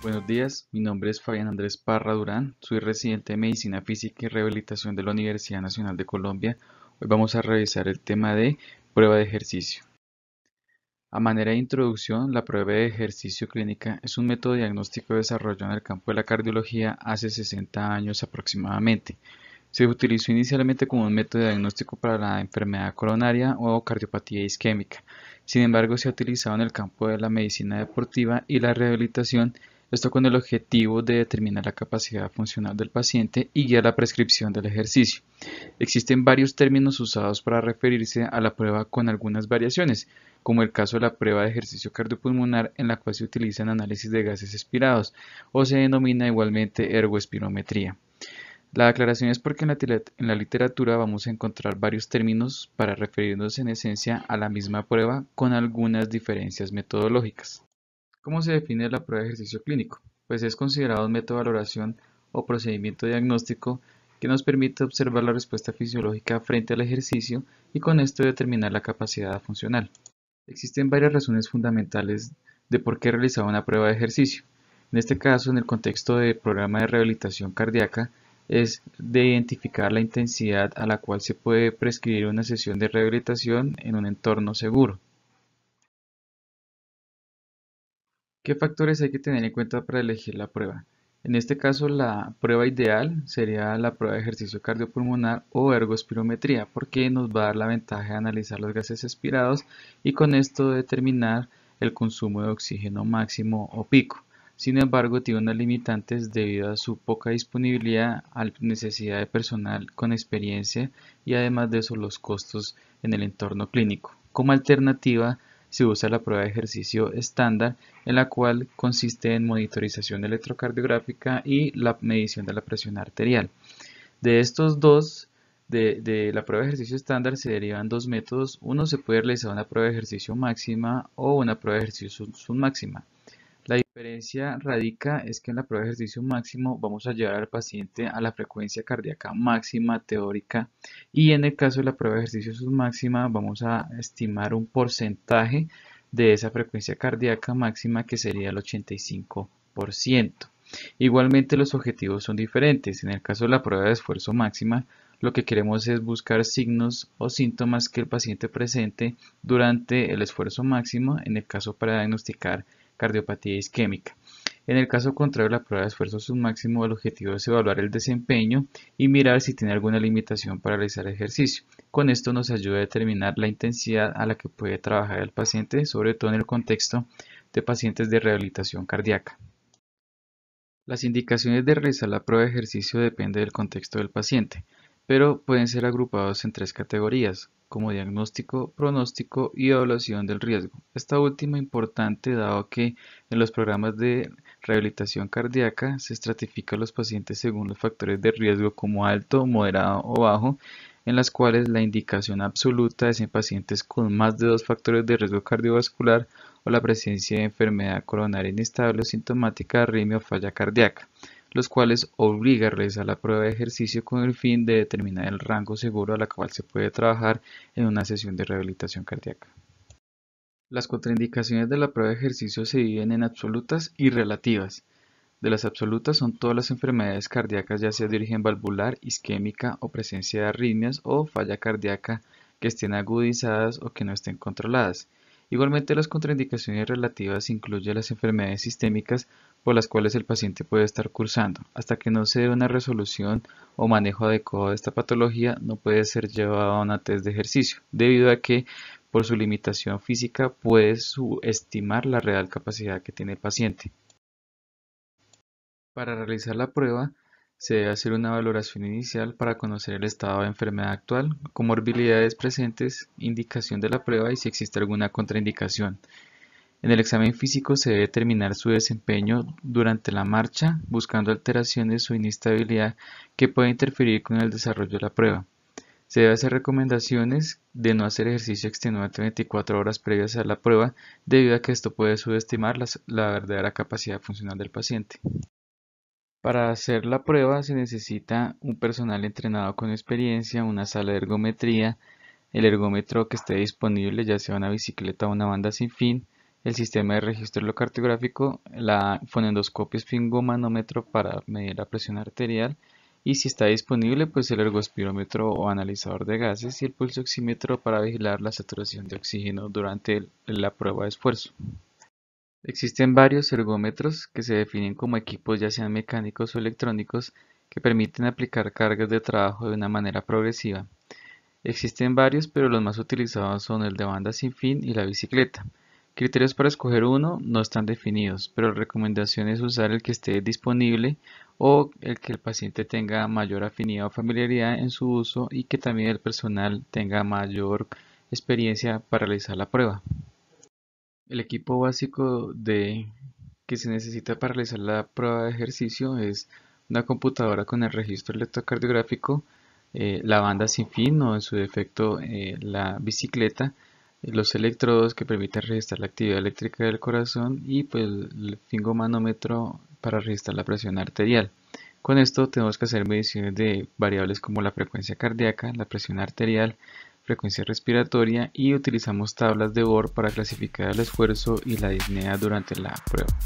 Buenos días, mi nombre es Fabián Andrés Parra Durán, soy residente de Medicina Física y Rehabilitación de la Universidad Nacional de Colombia. Hoy vamos a revisar el tema de prueba de ejercicio. A manera de introducción, la prueba de ejercicio clínica es un método diagnóstico desarrollado en el campo de la cardiología hace 60 años aproximadamente. Se utilizó inicialmente como un método diagnóstico para la enfermedad coronaria o cardiopatía isquémica, sin embargo, se ha utilizado en el campo de la medicina deportiva y la rehabilitación, esto con el objetivo de determinar la capacidad funcional del paciente y guiar la prescripción del ejercicio. Existen varios términos usados para referirse a la prueba con algunas variaciones, como el caso de la prueba de ejercicio cardiopulmonar en la cual se utilizan análisis de gases expirados, o se denomina igualmente ergoespirometría. La aclaración es porque en la, literatura vamos a encontrar varios términos para referirnos en esencia a la misma prueba con algunas diferencias metodológicas. ¿Cómo se define la prueba de ejercicio clínico? Pues es considerado un método de valoración o procedimiento diagnóstico que nos permite observar la respuesta fisiológica frente al ejercicio y con esto determinar la capacidad funcional. Existen varias razones fundamentales de por qué realizar una prueba de ejercicio. En este caso, en el contexto del programa de rehabilitación cardíaca, es de identificar la intensidad a la cual se puede prescribir una sesión de rehabilitación en un entorno seguro. ¿Qué factores hay que tener en cuenta para elegir la prueba? En este caso la prueba ideal sería la prueba de ejercicio cardiopulmonar o ergospirometría porque nos va a dar la ventaja de analizar los gases expirados y con esto determinar el consumo de oxígeno máximo o pico. Sin embargo, tiene unas limitantes debido a su poca disponibilidad, a necesidad de personal con experiencia y además de eso los costos en el entorno clínico. Como alternativa, se usa la prueba de ejercicio estándar, en la cual consiste en monitorización electrocardiográfica y la medición de la presión arterial. De estos dos, de, la prueba de ejercicio estándar se derivan dos métodos. Uno se puede realizar una prueba de ejercicio máxima o una prueba de ejercicio submáxima. La diferencia radica es que en la prueba de ejercicio máximo vamos a llevar al paciente a la frecuencia cardíaca máxima teórica y en el caso de la prueba de ejercicio submáxima vamos a estimar un porcentaje de esa frecuencia cardíaca máxima que sería el 85%. Igualmente los objetivos son diferentes. En el caso de la prueba de esfuerzo máxima, lo que queremos es buscar signos o síntomas que el paciente presente durante el esfuerzo máximo, en el caso para diagnosticar cardiopatía isquémica. En el caso contrario, la prueba de esfuerzo es un máximo. el objetivo es evaluar el desempeño y mirar si tiene alguna limitación para realizar ejercicio. Con esto nos ayuda a determinar la intensidad a la que puede trabajar el paciente, sobre todo en el contexto de pacientes de rehabilitación cardíaca. Las indicaciones de realizar la prueba de ejercicio dependen del contexto del paciente pero pueden ser agrupados en tres categorías, como diagnóstico, pronóstico y evaluación del riesgo. Esta última es importante dado que en los programas de rehabilitación cardíaca se estratifica a los pacientes según los factores de riesgo como alto, moderado o bajo, en las cuales la indicación absoluta es en pacientes con más de dos factores de riesgo cardiovascular o la presencia de enfermedad coronaria inestable o sintomática, arritmia o falla cardíaca los cuales obliga a realizar la prueba de ejercicio con el fin de determinar el rango seguro a la cual se puede trabajar en una sesión de rehabilitación cardíaca. Las contraindicaciones de la prueba de ejercicio se dividen en absolutas y relativas. De las absolutas son todas las enfermedades cardíacas, ya sea de origen valvular, isquémica o presencia de arritmias o falla cardíaca que estén agudizadas o que no estén controladas Igualmente, las contraindicaciones relativas incluyen las enfermedades sistémicas por las cuales el paciente puede estar cursando. Hasta que no se dé una resolución o manejo adecuado de esta patología, no puede ser llevado a una test de ejercicio, debido a que por su limitación física puede subestimar la real capacidad que tiene el paciente. Para realizar la prueba, se debe hacer una valoración inicial para conocer el estado de enfermedad actual, comorbilidades presentes, indicación de la prueba y si existe alguna contraindicación. En el examen físico se debe determinar su desempeño durante la marcha, buscando alteraciones o inestabilidad que pueda interferir con el desarrollo de la prueba. Se debe hacer recomendaciones de no hacer ejercicio extenuante 24 horas previas a la prueba, debido a que esto puede subestimar la verdadera capacidad funcional del paciente. Para hacer la prueba se necesita un personal entrenado con experiencia, una sala de ergometría, el ergómetro que esté disponible ya sea una bicicleta o una banda sin fin, el sistema de registro cartográfico, la fonendoscopia esfingomanómetro para medir la presión arterial y si está disponible pues el ergospirómetro o analizador de gases y el pulso oxímetro para vigilar la saturación de oxígeno durante la prueba de esfuerzo. Existen varios ergómetros que se definen como equipos ya sean mecánicos o electrónicos que permiten aplicar cargas de trabajo de una manera progresiva. Existen varios, pero los más utilizados son el de banda sin fin y la bicicleta. Criterios para escoger uno no están definidos, pero la recomendación es usar el que esté disponible o el que el paciente tenga mayor afinidad o familiaridad en su uso y que también el personal tenga mayor experiencia para realizar la prueba. El equipo básico de, que se necesita para realizar la prueba de ejercicio es una computadora con el registro electrocardiográfico, eh, la banda sin fin o en su defecto eh, la bicicleta, los electrodos que permiten registrar la actividad eléctrica del corazón y pues, el fingomanómetro para registrar la presión arterial. Con esto tenemos que hacer mediciones de variables como la frecuencia cardíaca, la presión arterial, frecuencia respiratoria y utilizamos tablas de Bohr para clasificar el esfuerzo y la disnea durante la prueba.